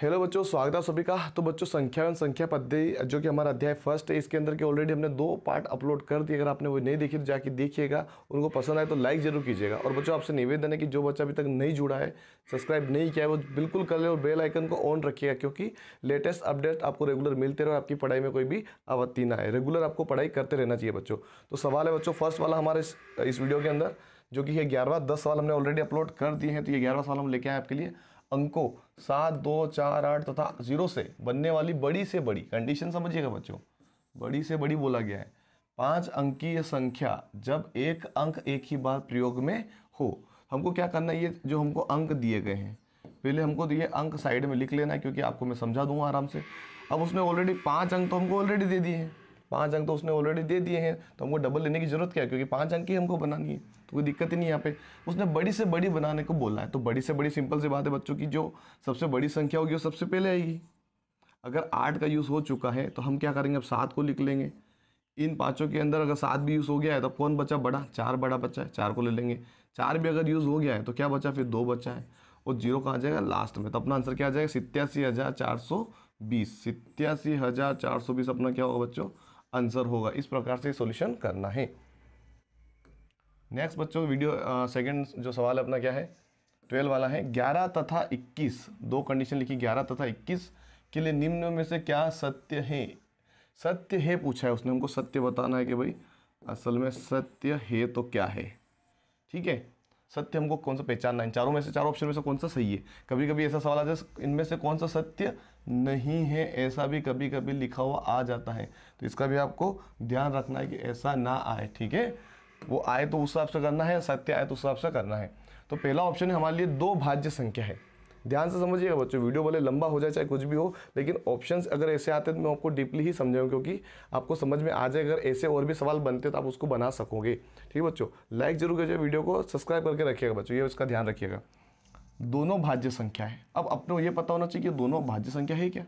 hello बच्चों स्वागत है सभी का तो बच्चों संख्या एवं संख्या पद्धति जो कि हमारा अध्याय फर्स्ट है इसके अंदर के ऑलरेडी हमने दो पार्ट अपलोड कर दिए अगर आपने वो नहीं देखी तो जाके देखिएगा उनको पसंद आए तो लाइक जरूर कीजिएगा और बच्चों आपसे निवेदन है कि जो बच्चा अभी तक नहीं जुड़ा है सब्सक्राइब नहीं किया है वो बिल्कुल कर ले और बेल आइकन को ऑन रखिएगा क्योंकि लेटेस्ट अपडेट आपको रेगुलर मिलते रहे और आपकी पढ़ाई में कोई भी आवत्ति ना आए रेगुलर आपको पढ़ाई करते रहना चाहिए बच्चों तो सवाल है बच्चों फर्स्ट वाला हमारे इस वीडियो के अंदर जो कि है ग्यारहवा दस सवाल हमने ऑलरेडी अपलोड कर दिए हैं तो ये ग्यारहवा सवाल हम लेके आए आपके लिए अंकों सात दो चार आठ तथा जीरो से बनने वाली बड़ी से बड़ी कंडीशन समझिएगा बच्चों बड़ी से बड़ी बोला गया है पांच अंकीय संख्या जब एक अंक एक ही बार प्रयोग में हो हमको क्या करना है ये जो हमको अंक दिए गए हैं पहले हमको दिए तो अंक साइड में लिख लेना है क्योंकि आपको मैं समझा दूंगा आराम से अब उसमें ऑलरेडी पांच अंक तो हमको ऑलरेडी दे दिए हैं पाँच अंक तो उसने ऑलरेडी दे दिए हैं तो हमको डबल लेने की जरूरत क्या है क्योंकि पाँच अंक ही हमको बनानी है तो कोई दिक्कत ही नहीं यहाँ पे उसने बड़ी से बड़ी बनाने को बोला है तो बड़ी से बड़ी सिंपल सी बात है बच्चों की जो सबसे बड़ी संख्या होगी वो सबसे पहले आएगी अगर आठ का यूज़ हो चुका है तो हम क्या करेंगे अब सात को लिख लेंगे इन पाँचों के अंदर अगर सात भी यूज़ हो गया है तो कौन बचा बड़ा चार बड़ा बच्चा है चार को ले लेंगे चार भी अगर यूज़ हो गया है तो क्या बचा फिर दो बच्चा है और जीरो कहाँ जाएगा लास्ट में तो अपना आंसर क्या आ जाएगा सितयासी हज़ार चार सौ बीस सितयासी हज़ार चार सौ बीस अपना क्या होगा बच्चों आंसर होगा इस प्रकार से सॉल्यूशन करना है नेक्स्ट बच्चों वीडियो सेकंड जो सवाल अपना क्या है ट्वेल्व वाला है ग्यारह तथा इक्कीस दो कंडीशन लिखी ग्यारह तथा इक्कीस के लिए निम्न में से क्या सत्य है सत्य है पूछा है उसने हमको सत्य बताना है कि भाई असल में सत्य है तो क्या है ठीक है सत्य हमको कौन सा पहचानना है चारों में से चारों ऑप्शन में से कौन सा सही है कभी कभी ऐसा सवाल आ जाए इनमें से कौन सा सत्य नहीं है ऐसा भी कभी कभी लिखा हुआ आ जाता है तो इसका भी आपको ध्यान रखना है कि ऐसा ना आए ठीक है वो आए तो उस हिसाब से करना है सत्य आए तो उस हिसाब से करना है तो पहला ऑप्शन है हमारे लिए दो भाज्य संख्या है ध्यान से समझिएगा बच्चों वीडियो भले लंबा हो जाए चाहे कुछ भी हो लेकिन ऑप्शंस अगर ऐसे आते तो मैं आपको डीपली ही समझाऊँ क्योंकि आपको समझ में आ जाए अगर ऐसे और भी सवाल बनते तो आप उसको बना सकोगे ठीक है बच्चों लाइक जरूर कीजिए वीडियो को सब्सक्राइब करके रखिएगा बच्चों ये उसका ध्यान रखिएगा दोनों भाज्य संख्या है अब अपने ये पता होना चाहिए कि दोनों भाज्य संख्या है क्या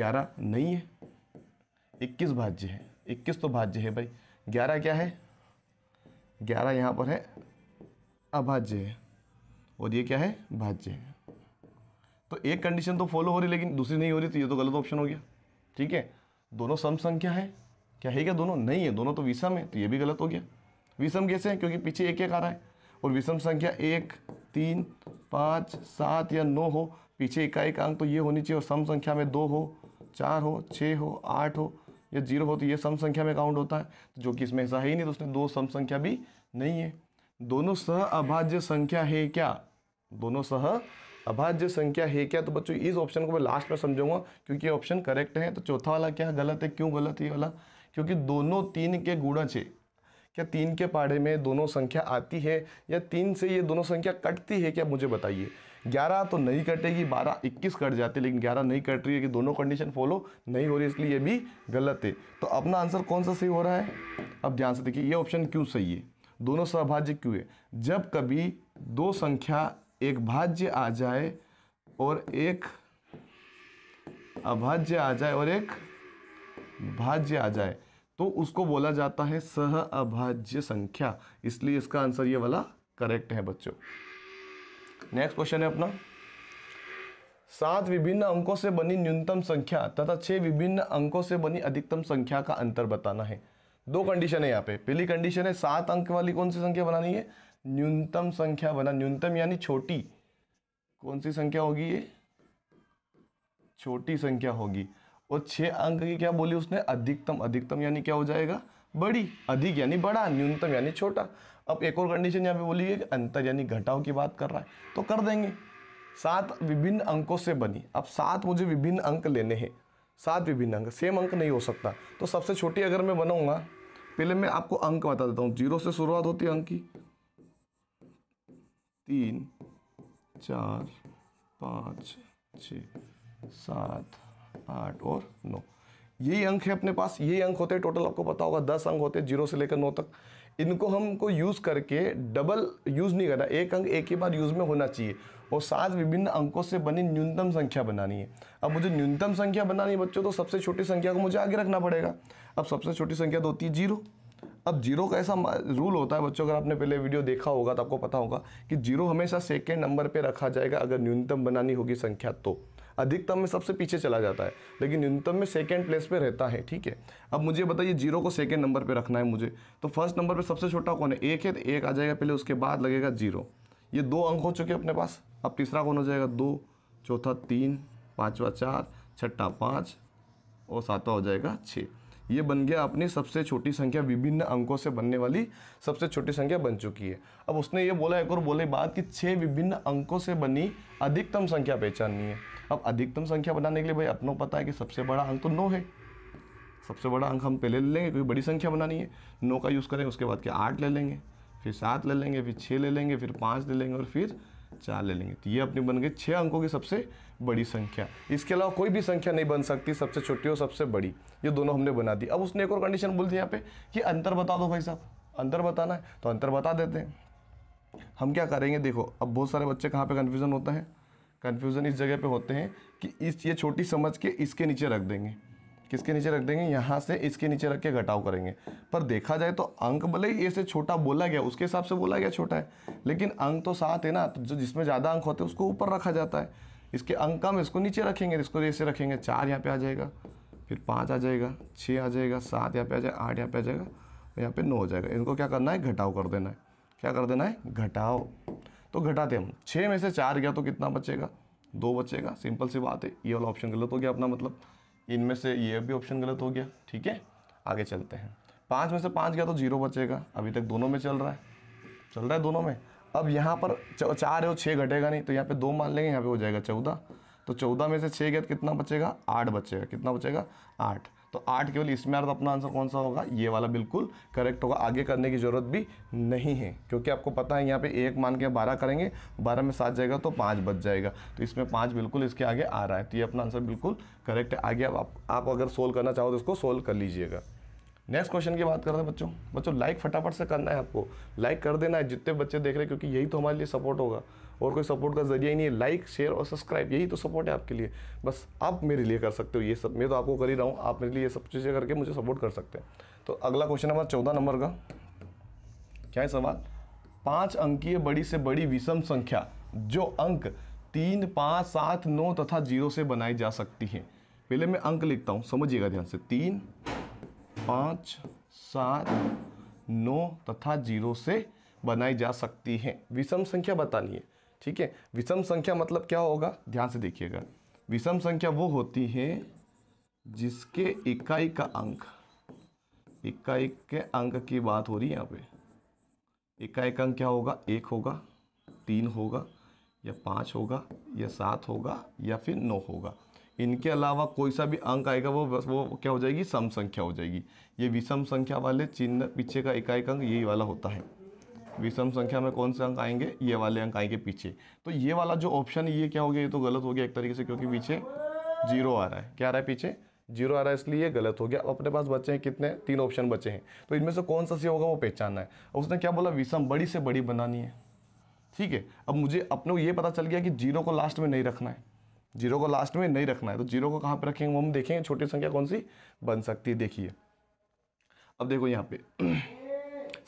ग्यारह नहीं है इक्कीस भाज्य है इक्कीस तो भाज्य है भाई ग्यारह क्या है ग्यारह यहाँ पर है अभाज्य है और ये क्या है भाज्य है तो एक कंडीशन तो फॉलो हो रही लेकिन दूसरी नहीं हो रही तो ये तो गलत ऑप्शन हो गया ठीक है दोनों सम संख्या है क्या है क्या दोनों नहीं है दोनों तो विषम है तो ये भी गलत हो गया विषम कैसे है क्योंकि पीछे एक एक आ रहा है और विषम संख्या एक तीन पाँच सात या नौ हो पीछे इकाई अंक तो ये होनी चाहिए और सम संख्या में दो हो चार हो छः हो आठ हो या जीरो हो तो ये सम संख्या में काउंट होता है तो जो कि इसमें ऐसा है ही नहीं तो उसने दो सम संख्या भी नहीं है दोनों सह अभाज्य संख्या है क्या दोनों सह अभाज्य संख्या है क्या तो बच्चों इस ऑप्शन को मैं लास्ट में समझूंगा क्योंकि ऑप्शन करेक्ट है तो चौथा वाला क्या गलत है क्यों गलत है ये वाला क्योंकि दोनों तीन के गुणज है क्या तीन के पाड़े में दोनों संख्या आती है या तीन से ये दोनों संख्या कटती है क्या मुझे बताइए ग्यारह तो नहीं कटेगी बारह इक्कीस कट जाती है लेकिन ग्यारह नहीं कट रही है कि दोनों कंडीशन फॉलो नहीं हो रही इसलिए ये भी गलत है तो अपना आंसर कौन सा सही हो रहा है अब ध्यान से देखिए ये ऑप्शन क्यों सही है दोनों सहभाज्य क्यों है जब कभी दो संख्या एक भाज्य आ जाए और एक अभाज्य आ जाए और एक भाज्य आ जाए तो उसको बोला जाता है सह अभाज्य संख्या इसलिए इसका आंसर ये वाला करेक्ट है बच्चों नेक्स्ट क्वेश्चन है अपना सात विभिन्न अंकों से बनी न्यूनतम संख्या तथा छह विभिन्न अंकों से बनी अधिकतम संख्या का अंतर बताना है दो कंडीशन है यहाँ पे पहली कंडीशन है सात अंक वाली कौन सी संख्या बनानी है न्यूनतम संख्या बना न्यूनतम यानी छोटी कौन सी संख्या होगी ये छोटी संख्या होगी और छह अंक की क्या बोली उसने अधिकतम अधिकतम यानी क्या हो जाएगा बड़ी अधिक यानी बड़ा न्यूनतम यानी छोटा अब एक और कंडीशन यहाँ पे बोली है कि अंतर यानी घटाव की बात कर रहा है तो कर देंगे सात विभिन्न अंकों से बनी अब सात मुझे विभिन्न अंक लेने हैं सात विभिन्न अंक सेम अंक नहीं हो सकता तो सबसे छोटी अगर मैं बनाऊँगा पहले मैं आपको अंक बता देता हूँ जीरो से शुरुआत होती है अंक की तीन चार पाँच छ सात आठ और नौ यही अंक है अपने पास यही अंक होते हैं टोटल आपको पता होगा दस अंक होते हैं जीरो से लेकर नौ तक इनको हमको यूज़ करके डबल यूज़ नहीं करना एक अंक एक ही बार यूज़ में होना चाहिए और सात विभिन्न अंकों से बनी न्यूनतम संख्या बनानी है अब मुझे न्यूनतम संख्या बनानी है बच्चों तो सबसे छोटी संख्या को मुझे आगे रखना पड़ेगा अब सबसे छोटी संख्या तो होती है जीरो अब जीरो का ऐसा रूल होता है बच्चों अगर आपने पहले वीडियो देखा होगा तो आपको पता होगा कि जीरो हमेशा सेकेंड नंबर पर रखा जाएगा अगर न्यूनतम बनानी होगी संख्या तो अधिकतम में सबसे पीछे चला जाता है लेकिन न्यूनतम में सेकेंड प्लेस पे रहता है ठीक है अब मुझे बताइए जीरो को सेकेंड नंबर पे रखना है मुझे तो फर्स्ट नंबर पे सबसे छोटा कौन है एक है तो एक आ जाएगा पहले उसके बाद लगेगा जीरो ये दो अंक हो चुके अपने पास अब तीसरा कौन हो जाएगा दो चौथा तीन पाँचवा चार छठा पाँच और सातवा हो जाएगा छः ये बन गया अपनी सबसे छोटी संख्या विभिन्न अंकों से बनने वाली सबसे छोटी संख्या बन चुकी है अब उसने ये बोला एक और बोले बात कि छः विभिन्न अंकों से बनी अधिकतम संख्या पहचाननी है अब अधिकतम संख्या बनाने के लिए भाई अपनों पता है कि सबसे बड़ा अंक तो नौ है सबसे बड़ा अंक हम पहले ले लेंगे क्योंकि बड़ी संख्या बनानी है नौ का यूज़ करें उसके बाद क्या आठ ले लेंगे फिर सात ले लेंगे फिर छः ले लेंगे फिर पाँच ले लेंगे और फिर चार ले लेंगे तो ये अपनी बन गई छः अंकों की सबसे बड़ी संख्या इसके अलावा कोई भी संख्या नहीं बन सकती सबसे छोटी और सबसे बड़ी ये दोनों हमने बना दी अब उसने एक और कंडीशन बोल दी यहाँ पे कि अंतर बता दो भाई साहब अंतर बताना है तो अंतर बता देते हैं हम क्या करेंगे देखो अब बहुत सारे बच्चे कहाँ पर कन्फ्यूज़न होता है कन्फ्यूज़न इस जगह पर होते हैं कि इस ये छोटी समझ के इसके नीचे रख देंगे किसके नीचे रख देंगे यहाँ से इसके नीचे रख के घटाव करेंगे पर देखा जाए तो अंक भले ही ऐसे छोटा बोला गया उसके हिसाब से बोला गया छोटा है लेकिन अंक तो सात है ना तो जो जिसमें ज़्यादा अंक होते हैं उसको ऊपर रखा जाता है इसके अंक कम इसको नीचे रखेंगे इसको ऐसे रखेंगे चार यहाँ पे आ जाएगा फिर पाँच आ जाएगा छः आ जाएगा सात यहाँ पे आ जाएगा आठ यहाँ पे आ जाएगा यहाँ पे नौ हो जाएगा इनको क्या करना है घटाव कर देना है क्या कर देना है घटाओ तो घटाते हम छः में से चार गया तो कितना बचेगा दो बचेगा सिंपल सी बात है ये वाला ऑप्शन गलत हो गया अपना मतलब इनमें से ये भी ऑप्शन गलत हो गया ठीक है आगे चलते हैं पाँच में से पाँच गया तो जीरो बचेगा अभी तक दोनों में चल रहा है चल रहा है दोनों में अब यहाँ पर चार है और छः घटेगा नहीं तो यहाँ पे दो मान लेंगे यहाँ पे हो जाएगा चौदह तो चौदह में से छः गया तो कितना बचेगा आठ बचेगा कितना बचेगा आठ तो आठ केवल इसमें अर्थ अपना आंसर कौन सा होगा ये वाला बिल्कुल करेक्ट होगा आगे करने की ज़रूरत भी नहीं है क्योंकि आपको पता है यहाँ पे एक मान के बारह करेंगे बारह में सात जाएगा तो पाँच बच जाएगा तो इसमें पाँच बिल्कुल इसके आगे आ रहा है तो ये अपना आंसर बिल्कुल करेक्ट है आगे आप, आप अगर सोल्व करना चाहो तो इसको सोल्व कर लीजिएगा नेक्स्ट क्वेश्चन की बात कर रहे हैं बच्चों बच्चों लाइक फटाफट से करना है आपको लाइक कर देना है जितने बच्चे देख रहे हैं क्योंकि यही तो हमारे लिए सपोर्ट होगा और कोई सपोर्ट का जरिया ही नहीं है लाइक शेयर और सब्सक्राइब यही तो सपोर्ट है आपके लिए बस आप मेरे लिए कर सकते हो ये सब मैं तो आपको कर ही रहा हूँ आप मेरे लिए ये सब चीज़ें करके मुझे सपोर्ट कर सकते हैं तो अगला क्वेश्चन है चौदह नंबर का क्या है सवाल पाँच अंकीय बड़ी से बड़ी विषम संख्या जो अंक तीन पाँच सात नौ तथा जीरो से बनाई जा सकती है पहले मैं अंक लिखता हूँ समझिएगा ध्यान से तीन पाँच सात नौ तथा जीरो से बनाई जा सकती है विषम संख्या बतानी है ठीक है विषम संख्या मतलब क्या होगा ध्यान से देखिएगा विषम संख्या वो होती है जिसके इकाई का अंक इकाई के अंक की बात हो रही है यहाँ पे इकाई का अंक क्या होगा एक होगा तीन होगा या पाँच होगा या सात होगा या फिर नौ होगा इनके अलावा कोई सा भी अंक आएगा वो वो क्या हो जाएगी सम संख्या हो जाएगी ये विषम संख्या वाले चिन्ह पीछे का इकाई का अंक यही वाला होता है विषम संख्या में कौन से अंक आएंगे ये वाले अंक आएंगे पीछे तो ये वाला जो ऑप्शन ये क्या हो गया ये तो गलत हो गया एक तरीके से क्योंकि पीछे जीरो आ रहा है क्या आ रहा है पीछे जीरो आ रहा है इसलिए ये गलत हो गया अब अपने पास बचे हैं कितने तीन ऑप्शन बचे हैं तो इनमें से कौन सा सी होगा वो पहचानना है उसने क्या बोला विषम बड़ी से बड़ी बनानी है ठीक है अब मुझे अपने को ये पता चल गया कि जीरो को लास्ट में नहीं रखना है जीरो को लास्ट में नहीं रखना है तो जीरो को कहाँ पर रखेंगे वो हम देखेंगे छोटी संख्या कौन सी बन सकती है देखिए अब देखो यहाँ पे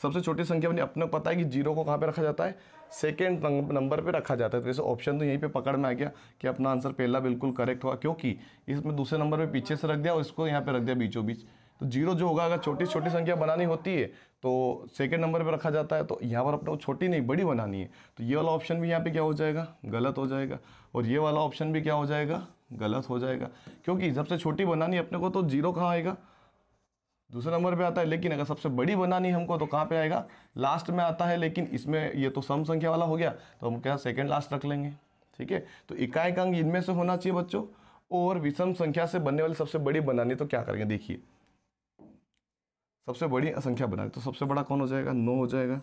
सबसे छोटी संख्या में अपने पता है कि जीरो को कहाँ पर रखा जाता है सेकेंड नंबर पर रखा जाता है तो जैसे ऑप्शन तो यहीं पर पकड़ में आ गया कि अपना आंसर पहला बिल्कुल करेक्ट हुआ क्योंकि इसमें दूसरे नंबर पर पीछे से रख दिया और इसको यहाँ पर रख दिया बीचों बीच तो जीरो जो होगा अगर छोटी छोटी संख्या बनानी होती है तो सेकेंड नंबर पर रखा जाता है तो यहाँ पर अपने को छोटी नहीं बड़ी बनानी है तो ये वाला ऑप्शन भी यहाँ पर क्या हो जाएगा गलत हो जाएगा और ये वाला ऑप्शन भी क्या हो जाएगा गलत हो जाएगा क्योंकि सबसे छोटी बनानी अपने को तो जीरो कहाँ आएगा दूसरे नंबर पे आता है लेकिन अगर सबसे बड़ी बनानी हमको तो कहाँ पे आएगा लास्ट में आता है लेकिन इसमें ये तो सम संख्या वाला हो गया तो हम क्या सेकेंड लास्ट रख लेंगे ठीक है तो इकाई का अंग इनमें से होना चाहिए बच्चों और विषम संख्या से बनने वाली सबसे बड़ी बनानी तो क्या करेंगे देखिए सबसे बड़ी संख्या बनानी तो सबसे बड़ा कौन हो जाएगा नौ हो जाएगा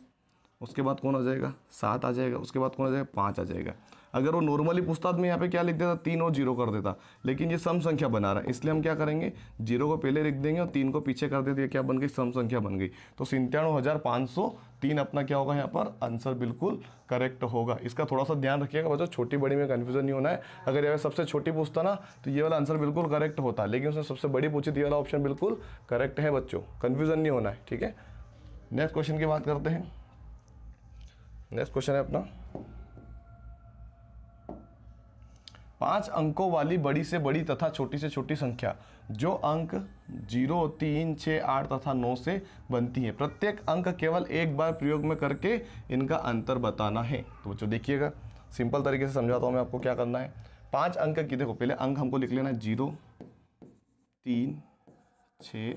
उसके बाद कौन हो जाएगा सात आ जाएगा उसके बाद कौन हो जाएगा पाँच आ जाएगा अगर वो नॉर्मली पूछता तो मैं यहाँ पे क्या लिख देता तीन और जीरो कर देता लेकिन ये सम संख्या बना रहा है इसलिए हम क्या करेंगे जीरो को पहले लिख देंगे और तीन को पीछे कर देते क्या बन गई सम संख्या बन गई तो सिंतानवे हज़ार पाँच सौ तीन अपना क्या होगा यहाँ पर आंसर बिल्कुल करेक्ट होगा इसका थोड़ा सा ध्यान रखिएगा बच्चों छोटी बड़ी में कन्फ्यूजन नहीं होना है अगर ये सबसे छोटी पूछता ना तो ये वाला आंसर बिल्कुल करेक्ट होता लेकिन उसने सबसे बड़ी पूछी तो ये वाला ऑप्शन बिल्कुल करेक्ट है बच्चों कन्फ्यूजन नहीं होना है ठीक है नेक्स्ट क्वेश्चन की बात करते हैं नेक्स्ट क्वेश्चन है अपना पांच अंकों वाली बड़ी से बड़ी तथा छोटी से छोटी संख्या जो अंक जीरो तीन छः आठ तथा नौ से बनती है प्रत्येक अंक केवल एक बार प्रयोग में करके इनका अंतर बताना है तो बच्चों देखिएगा सिंपल तरीके से समझाता हूँ मैं आपको क्या करना है पांच अंक की देखो पहले अंक हमको लिख लेना है जीरो तीन छ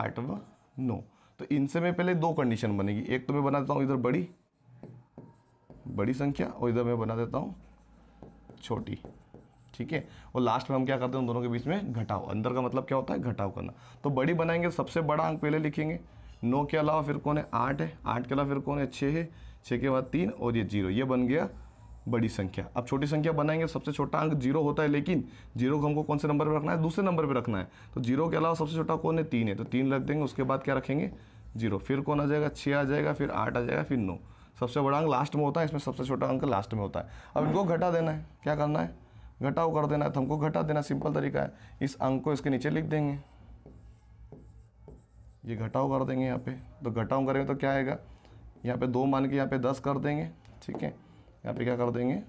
आठ व नौ तो इनसे मैं पहले दो कंडीशन बनेगी एक तो मैं बना देता हूँ इधर बड़ी बड़ी संख्या और इधर मैं बना देता हूँ छोटी ठीक है और लास्ट में हम क्या करते हैं दोनों के बीच में घटाओ अंदर का मतलब क्या होता है घटाव करना तो बड़ी बनाएंगे सबसे बड़ा अंक पहले लिखेंगे नौ के अलावा फिर कौन है आठ है आठ के अलावा फिर कौन है छः है छः के बाद तीन और ये जीरो ये बन गया बड़ी संख्या अब छोटी संख्या बनाएंगे सबसे छोटा अंक जीरो होता है लेकिन जीरो को हमको कौन से नंबर पर रखना है दूसरे नंबर पर रखना है तो जीरो के अलावा सबसे छोटा कौन है तीन है तो तीन रख देंगे उसके बाद क्या रखेंगे जीरो फिर कौन आ जाएगा छः आ जाएगा फिर आठ आ जाएगा फिर नौ सबसे बड़ा अंक लास्ट में होता है इसमें सबसे छोटा अंक लास्ट में होता है अब इनको घटा देना है क्या करना है घटाओ कर देना है तो हमको घटा देना सिंपल तरीका है इस अंक को इसके नीचे लिख देंगे ये घटाओ कर देंगे यहाँ पे तो घटाओ करेंगे तो क्या आएगा यहाँ पे दो मान के यहाँ पे दस कर देंगे ठीक है यहाँ पे क्या कर देंगे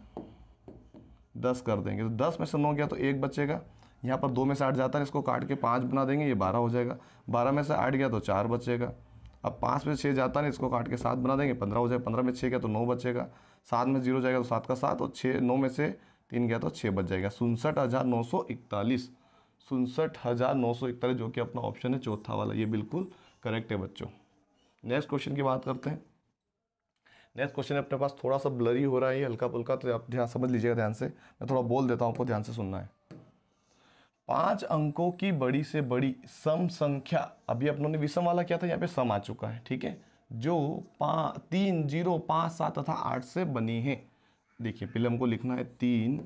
दस कर देंगे तो दस में से नौ गया तो एक बचेगा यहाँ पर दो में से आठ जाता है इसको काट के पाँच बना देंगे ये बारह हो जाएगा बारह में से आठ गया तो चार बचेगा अब पाँच में छः जाता है इसको काट के सात बना देंगे पंद्रह हो जाएगा पंद्रह में छः गया तो नौ बचेगा सात में जीरो जाएगा तो सात का सात और छः नौ में से तीन गया तो छः बच जाएगा सुनसठ हज़ार नौ सौ इकतालीस सुनसठ हज़ार नौ सौ इकतालीस जो कि अपना ऑप्शन है चौथा वाला ये बिल्कुल करेक्ट है बच्चों नेक्स्ट क्वेश्चन की बात करते हैं नेक्स्ट क्वेश्चन अपने पास थोड़ा सा ब्लरी हो रहा है ये हल्का पुल्का तो आप ध्यान समझ लीजिएगा ध्यान से मैं थोड़ा बोल देता हूँ आपको ध्यान से सुनना है पांच अंकों की बड़ी से बड़ी सम संख्या अभी अपनों ने विषम वाला क्या था यहाँ पे सम आ चुका है ठीक है जो पाँच तीन जीरो पाँच सात तथा आठ से बनी है देखिए पहले हमको लिखना है तीन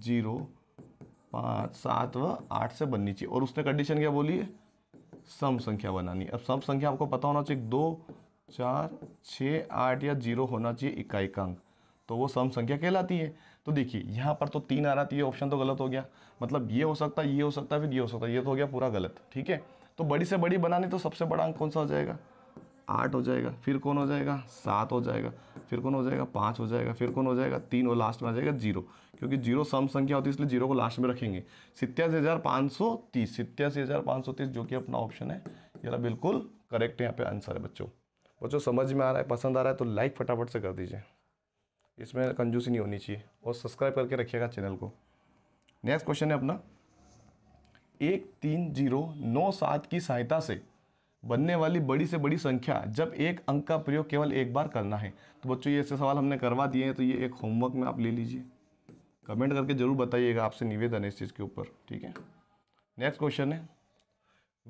जीरो पाँच सात व आठ से बननी चाहिए और उसने कंडीशन क्या बोली है सम संख्या बनानी अब सम संख्या आपको पता होना चाहिए दो चार छः आठ या जीरो होना चाहिए इकाई का अंक तो वो सम संख्या कहलाती है तो देखिए यहाँ पर तो तीन आ रहा था ये ऑप्शन तो गलत हो गया मतलब ये हो सकता है ये हो सकता है फिर ये हो सकता है ये तो हो गया पूरा गलत ठीक है तो बड़ी से बड़ी बनानी तो सबसे बड़ा अंक कौन सा हो जाएगा आठ हो जाएगा फिर कौन हो जाएगा सात हो जाएगा फिर कौन हो जाएगा पाँच हो जाएगा फिर कौन हो जाएगा तीन और लास्ट में आ जाएगा जीरो क्योंकि जीरो सम संख्या होती है इसलिए जीरो को लास्ट में रखेंगे सितयासी हज़ार पाँच सौ तीस सितयासी हज़ार पाँच सौ तीस जो कि अपना ऑप्शन है ये बिल्कुल करेक्ट यहाँ पे आंसर है बच्चों बच्चों समझ में आ रहा है पसंद आ रहा है तो लाइक फटाफट से कर दीजिए इसमें कंजूसी नहीं होनी चाहिए और सब्सक्राइब करके रखिएगा चैनल को नेक्स्ट क्वेश्चन है अपना एक तीन जीरो नौ सात की सहायता से बनने वाली बड़ी से बड़ी संख्या जब एक अंक का प्रयोग केवल एक बार करना है तो बच्चों ये ऐसे सवाल हमने करवा दिए हैं तो ये एक होमवर्क में आप ले लीजिए कमेंट करके ज़रूर बताइएगा आपसे निवेदन है इस चीज़ के ऊपर ठीक है नेक्स्ट क्वेश्चन है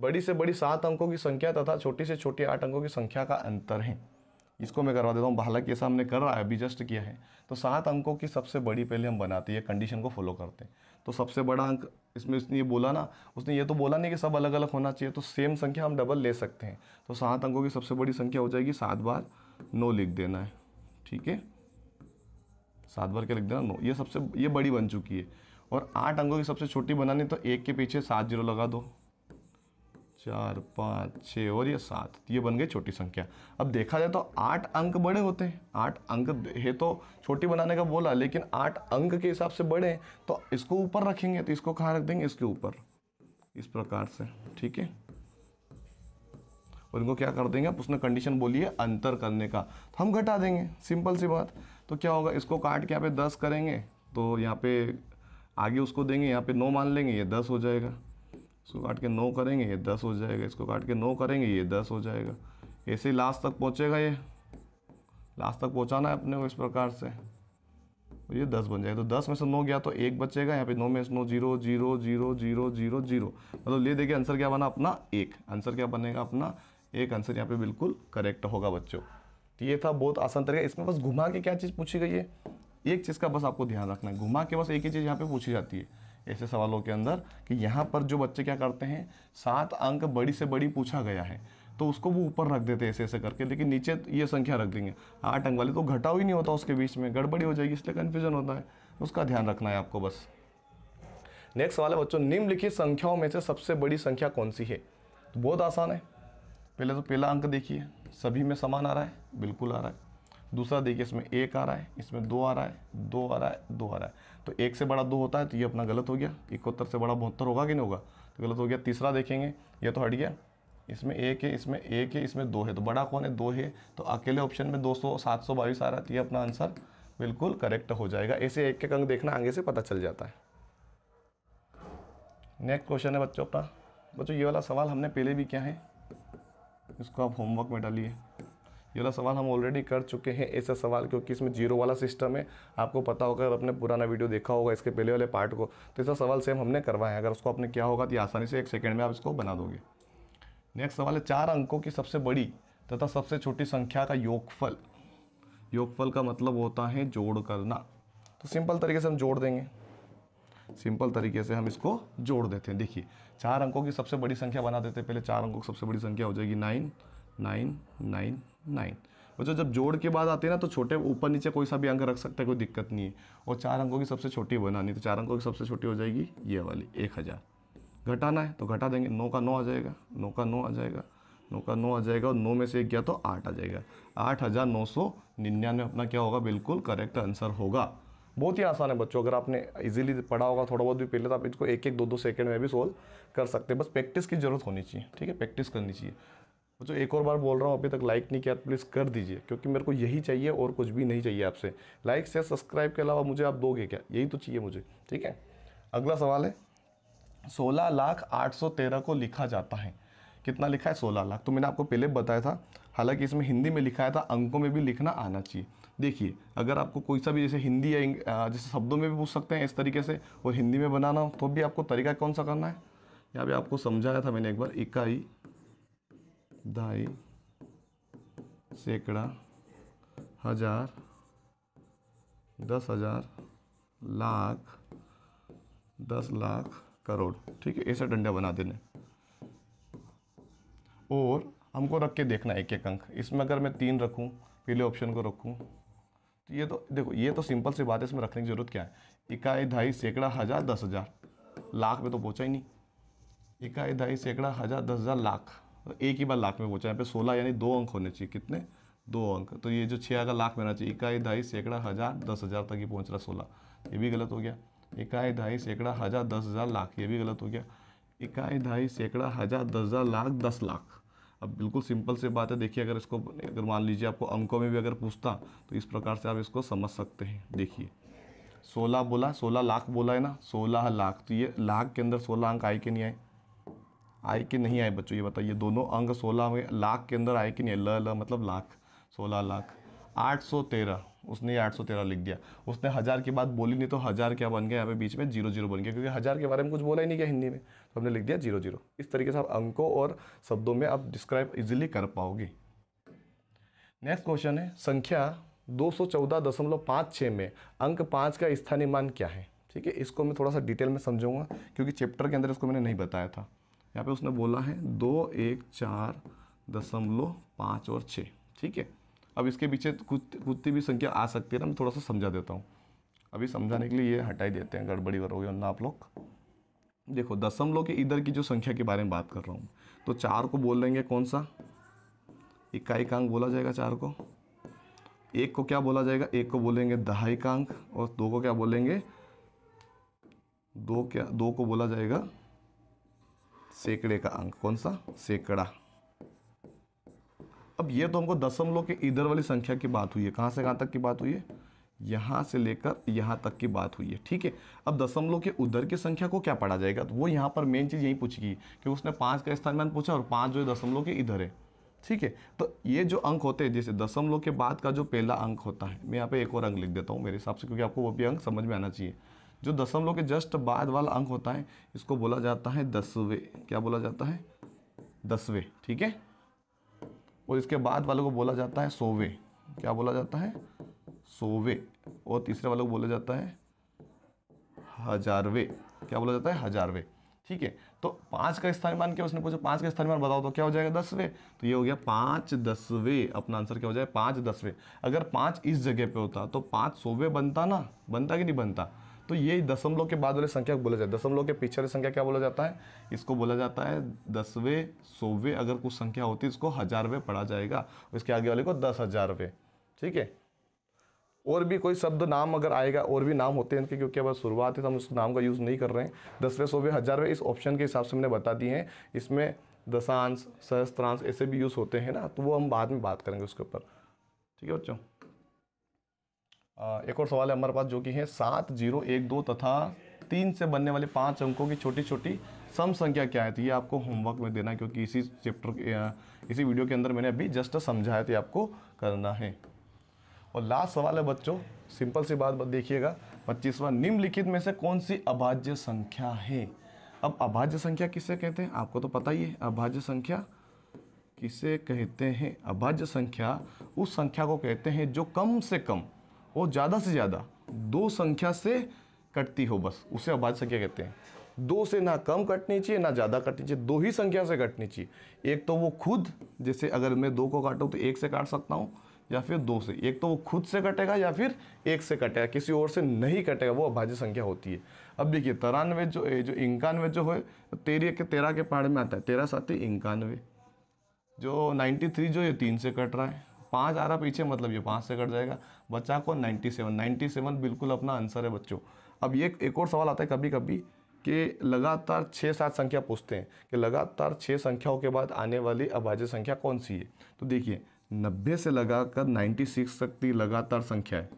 बड़ी से बड़ी सात अंकों की संख्या तथा छोटी से छोटी आठ अंकों की संख्या का अंतर है इसको मैं करवा देता हूँ हालांकि ऐसा हमने कर रहा है अभी जस्ट किया है तो सात अंकों की सबसे बड़ी पहले हम बनाते हैं कंडीशन को फॉलो करते हैं तो सबसे बड़ा अंक इसमें उसने ये बोला ना उसने ये तो बोला नहीं कि सब अलग अलग होना चाहिए तो सेम संख्या हम डबल ले सकते हैं तो सात अंकों की सबसे बड़ी संख्या हो जाएगी सात बार नौ लिख देना है ठीक है सात बार क्या लिख देना नौ ये सबसे ये बड़ी बन चुकी है और आठ अंकों की सबसे छोटी बनानी तो एक के पीछे सात जीरो लगा दो चार पाँच छः और ये सात ये बन गए छोटी संख्या अब देखा जाए तो आठ अंक बड़े होते हैं आठ अंक है तो छोटी बनाने का बोला लेकिन आठ अंक के हिसाब से बड़े हैं तो इसको ऊपर रखेंगे तो इसको कहाँ रख देंगे इसके ऊपर इस प्रकार से ठीक है और इनको क्या कर देंगे उसने कंडीशन बोली है अंतर करने का तो हम घटा देंगे सिंपल सी बात तो क्या होगा इसको काट के यहाँ पे दस करेंगे तो यहाँ पे आगे उसको देंगे यहाँ पे नौ मान लेंगे ये दस हो जाएगा इसको काट के नौ करेंगे ये दस हो जाएगा इसको काट के नौ करेंगे ये दस हो जाएगा ऐसे ही लास्ट तक पहुँचेगा ये लास्ट तक पहुँचाना है अपने को इस प्रकार से तो ये दस बन जाएगा तो दस में से नौ गया तो एक बचेगा यहाँ पे नौ में से नौ zero zero zero zero zero zero मतलब ले देखिए आंसर क्या बना अपना एक आंसर क्या बनेगा अपना एक आंसर यहाँ पे बिल्कुल करेक्ट होगा बच्चों तो ये था बहुत आसान तरीका इसमें बस घुमा के क्या चीज़ पूछी गई है एक चीज़ का बस आपको ध्यान रखना है घुमा के बस एक ही चीज़ यहाँ पे पूछी जाती है ऐसे सवालों के अंदर कि यहाँ पर जो बच्चे क्या करते हैं सात अंक बड़ी से बड़ी पूछा गया है तो उसको वो ऊपर रख देते हैं ऐसे ऐसे करके लेकिन नीचे ये संख्या रख देंगे आठ अंक वाले तो घटाव ही नहीं होता उसके बीच में गड़बड़ी हो जाएगी इसलिए कन्फ्यूजन होता है उसका ध्यान रखना है आपको बस नेक्स्ट सवाल है बच्चों निम्नलिखित संख्याओं में से सबसे बड़ी संख्या कौन सी है तो बहुत आसान है पहले तो पहला अंक देखिए सभी में समान आ रहा है बिल्कुल आ रहा है दूसरा देखिए इसमें एक आ रहा है इसमें दो आ रहा है दो आ रहा है दो आ रहा है तो एक से बड़ा दो होता है तो ये अपना गलत हो गया इकहत्तर से बड़ा बहत्तर होगा कि नहीं होगा तो गलत हो गया तीसरा देखेंगे यह तो हट गया इसमें एक है इसमें एक है इसमें दो है तो बड़ा कौन है दो है तो अकेले ऑप्शन में दो सौ सात सौ बाईस आ रहा है तो ये अपना आंसर बिल्कुल करेक्ट हो जाएगा ऐसे एक एक अंक देखना आगे से पता चल जाता है नेक्स्ट क्वेश्चन है बच्चों अपना बच्चों ये वाला सवाल हमने पहले भी किया है इसको आप होमवर्क में डालिए ये वाला सवाल हम ऑलरेडी कर चुके हैं ऐसा सवाल क्योंकि इसमें जीरो वाला सिस्टम है आपको पता होगा अगर आपने पुराना वीडियो देखा होगा इसके पहले वाले पार्ट को तो ऐसा सवाल सेम हमने करवाया है अगर उसको आपने किया होगा तो आसानी से एक सेकेंड में आप इसको बना दोगे नेक्स्ट सवाल है चार अंकों की सबसे बड़ी तथा सबसे छोटी संख्या का योगफल योगफल का मतलब होता है जोड़ करना तो सिंपल तरीके से हम जोड़ देंगे सिंपल तरीके से हम इसको जोड़ देते हैं देखिए चार अंकों की सबसे बड़ी संख्या बना देते हैं पहले चार अंकों की सबसे बड़ी संख्या हो जाएगी नाइन नाइन नाइन नाइन बच्चों जब जोड़ के बाद आते हैं ना तो छोटे ऊपर नीचे कोई सा भी अंक रख सकते हैं कोई दिक्कत नहीं है और चार अंकों की सबसे छोटी बनानी तो चार अंकों की सबसे छोटी हो जाएगी ये वाली एक हज़ार घटाना है तो घटा देंगे नौ का नौ आ जाएगा नौ का नौ आ जाएगा नौ का नौ आ जाएगा और नौ में से एक गया तो आठ आ जाएगा आठ हज़ार नौ सौ निन्यानवे अपना क्या होगा बिल्कुल करेक्ट आंसर होगा बहुत ही आसान है बच्चों अगर आपने इजीली पढ़ा होगा थोड़ा बहुत भी पहले तो आप इसको एक एक दो दो सेकंड में भी सोल्व कर सकते हैं बस प्रैक्टिस की जरूरत होनी चाहिए ठीक है प्रैक्टिस करनी चाहिए जो एक और बार बोल रहा हूँ अभी तक लाइक नहीं किया तो प्लीज़ कर दीजिए क्योंकि मेरे को यही चाहिए और कुछ भी नहीं चाहिए आपसे लाइक शेयर सब्सक्राइब के अलावा मुझे आप दोगे क्या यही तो चाहिए मुझे ठीक है अगला सवाल है सोलह लाख आठ सौ तेरह को लिखा जाता है कितना लिखा है सोलह लाख तो मैंने आपको पहले बताया था हालांकि इसमें हिंदी में लिखाया था तो अंकों में भी लिखना आना चाहिए देखिए अगर आपको कोई सा भी जैसे हिंदी या जैसे शब्दों में भी पूछ सकते हैं इस तरीके से और हिंदी में बनाना हो तो भी आपको तरीका कौन सा करना है यहाँ भी आपको समझाया था मैंने एक बार इकाई ढाई सैकड़ा हजार दस हजार लाख दस लाख करोड़ ठीक है ऐसा डंडा बना देने और हमको रख के देखना एक एक अंक इसमें अगर मैं तीन रखूं पीले ऑप्शन को रखूं तो ये तो देखो ये तो सिंपल सी बात है इसमें रखने की ज़रूरत क्या है इकाई ढाई सैकड़ा हज़ार दस हज़ार लाख में तो पहुँचा ही नहीं इकाई ढाई सैकड़ा हज़ार दस हज़ार लाख एक ही बार लाख में पूछा यहाँ पे सोलह यानी दो अंक होने चाहिए कितने दो अंक तो ये जो छः का लाख में आना चाहिए इकाई ढाई सैकड़ा हज़ार दस हज़ार तक ही पहुँच रहा सोलह ये भी गलत हो गया इकाई ढाई सैकड़ा हज़ार दस हज़ार लाख ये भी गलत हो गया इकाई ढाई सैकड़ा हज़ार दस हज़ार लाख दस लाख अब बिल्कुल सिंपल से बात है देखिए अगर इसको अगर मान लीजिए आपको अंकों में भी अगर पूछता तो इस प्रकार से आप इसको समझ सकते हैं देखिए सोलह बोला सोलह लाख बोला है ना सोलह लाख तो ये लाख के अंदर सोलह अंक आए कि नहीं आए आए कि नहीं आए बच्चों ये बताइए दोनों अंग सोलह लाख के अंदर आए कि नहीं ल ल मतलब लाख सोलह लाख आठ सौ तेरह उसने आठ सौ तेरह लिख दिया उसने हज़ार की बात बोली नहीं तो हज़ार क्या बन गया यहाँ पे बीच में जीरो जीरो बन गया क्योंकि हज़ार के बारे में कुछ बोला ही नहीं गया हिंदी में तो हमने लिख दिया जीरो जीरो इस तरीके से आप अंकों और शब्दों में आप डिस्क्राइब इजिली कर पाओगे नेक्स्ट क्वेश्चन है संख्या दो सौ चौदह दशमलव पाँच छः में अंक पाँच का स्थानीय मान क्या है ठीक है इसको मैं थोड़ा सा डिटेल में समझूंगा क्योंकि चैप्टर के अंदर इसको मैंने नहीं बताया था यहाँ पे उसने बोला है दो एक चार दशमलव पाँच और छः ठीक है अब इसके पीछे कुछ कुत्ती भी संख्या आ सकती है ना मैं थोड़ा सा समझा देता हूँ अभी समझाने के लिए ये हटाई देते हैं गड़बड़ी करोगे वरना आप लोग देखो दशमलव के इधर की जो संख्या के बारे में बात कर रहा हूँ तो चार को बोल देंगे कौन सा इकाई कांक बोला जाएगा चार को एक को क्या बोला जाएगा एक को बोलेंगे दहाई कांक और दो को क्या बोलेंगे दो क्या दो को बोला जाएगा सैकड़े का अंक कौन सा सैकड़ा अब ये तो हमको दशमलव के इधर वाली संख्या की बात हुई है कहाँ से कहाँ तक की बात हुई है यहाँ से लेकर यहाँ तक की बात हुई है ठीक है अब दशमलव के उधर की संख्या को क्या पढ़ा जाएगा तो वो यहाँ पर मेन चीज़ यही गई कि उसने पाँच का स्थान मान पूछा और पाँच जो है दशमलव के इधर है ठीक है तो ये जो अंक होते हैं जैसे दशमलव के बाद का जो पहला अंक होता है मैं यहाँ पे एक और अंक लिख देता हूँ मेरे हिसाब से क्योंकि आपको वो भी अंक समझ में आना चाहिए जो दशमलव के जस्ट बाद वाला अंक होता है इसको बोला जाता है दसवें क्या बोला जाता है दसवें ठीक है और इसके बाद वाले को बोला जाता है सोवे क्या बोला जाता है सोवे और तीसरे वाले को बोला जाता है हजारवे क्या बोला जाता है हजारवे ठीक है तो पाँच का स्थानीय मान क्या उसने पूछा पाँच का स्थानीय मान बताओ तो क्या हो जाएगा दसवें तो ये हो गया पाँच दसवें अपना आंसर क्या हो जाए पाँच दसवें अगर पाँच इस जगह पे होता तो पाँच सोवे बनता ना बनता कि नहीं बनता तो ये दशमलव के बाद वाले संख्या को बोला जाता है दशमलव के पीछे वाली संख्या क्या बोला जाता है इसको बोला जाता है दसवें सौवे अगर कुछ संख्या होती है इसको हजारवें पढ़ा जाएगा इसके आगे वाले को दस हजारवें ठीक है और भी कोई शब्द नाम अगर आएगा और भी नाम होते हैं इनके क्योंकि अब शुरुआत है तो हम उस नाम का यूज़ नहीं कर रहे हैं दसवें सौवे हजारवें इस ऑप्शन के हिसाब से हमने बता दिए हैं इसमें दशांश सहस्त्रांश ऐसे भी यूज़ होते हैं ना तो वो हम बाद में बात करेंगे उसके ऊपर ठीक है बच्चों एक और सवाल है हमारे पास जो कि है सात जीरो एक दो तथा तीन से बनने वाले पांच अंकों की छोटी छोटी सम संख्या क्या है तो ये आपको होमवर्क में देना क्योंकि इसी चैप्टर इसी वीडियो के अंदर मैंने अभी जस्ट समझाया था आपको करना है और लास्ट सवाल है बच्चों सिंपल सी बात देखिएगा पच्चीसवा निम्नलिखित में से कौन सी अभाज्य संख्या है अब अभाज्य संख्या किसे कहते हैं आपको तो पता ही है अभाज्य संख्या किसे कहते हैं अभाज्य संख्या उस संख्या को कहते हैं जो कम से कम वो ज़्यादा से ज़्यादा दो संख्या से कटती हो बस उसे अभाज्य संख्या कहते हैं दो से ना कम कटनी चाहिए ना ज़्यादा कटनी चाहिए दो ही संख्या से कटनी चाहिए एक तो वो खुद जैसे अगर मैं दो को काटूँ तो एक से काट सकता हूँ या फिर दो से एक तो वो खुद से कटेगा या फिर एक से कटेगा किसी और से नहीं कटेगा वो अभाज्य संख्या होती है अब देखिए तिरानवे जो जो इक्यानवे जो है तो तेरह के तेरह के पहाड़ में आता है तेरह ही इक्यानवे जो नाइन्टी थ्री जो ये तीन से कट रहा है पाँच आ रहा पीछे मतलब ये पाँच से कट जाएगा बच्चा को नाइन्टी सेवन नाइन्टी सेवन बिल्कुल अपना आंसर है बच्चों अब ये एक और सवाल आता है कभी कभी कि लगातार छः सात संख्या पूछते हैं कि लगातार छः संख्याओं के बाद आने वाली अभाज्य संख्या कौन सी है तो देखिए नब्बे से लगाकर नाइन्टी सिक्स तक की लगातार संख्या है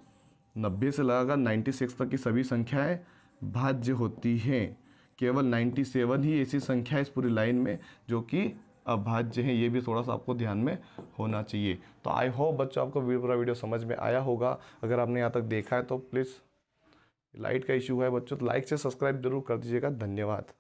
नब्बे से लगाकर नाइन्टी सिक्स तक की सभी संख्याएँ भाज्य होती हैं केवल 97 ही ऐसी संख्या है इस पूरी लाइन में जो कि अभाज्य हैं ये भी थोड़ा सा आपको ध्यान में होना चाहिए तो आई होप बच्चों आपको पूरा वीडियो समझ में आया होगा अगर आपने यहाँ तक देखा है तो प्लीज़ लाइट का इशू है बच्चों तो लाइक से सब्सक्राइब जरूर कर दीजिएगा धन्यवाद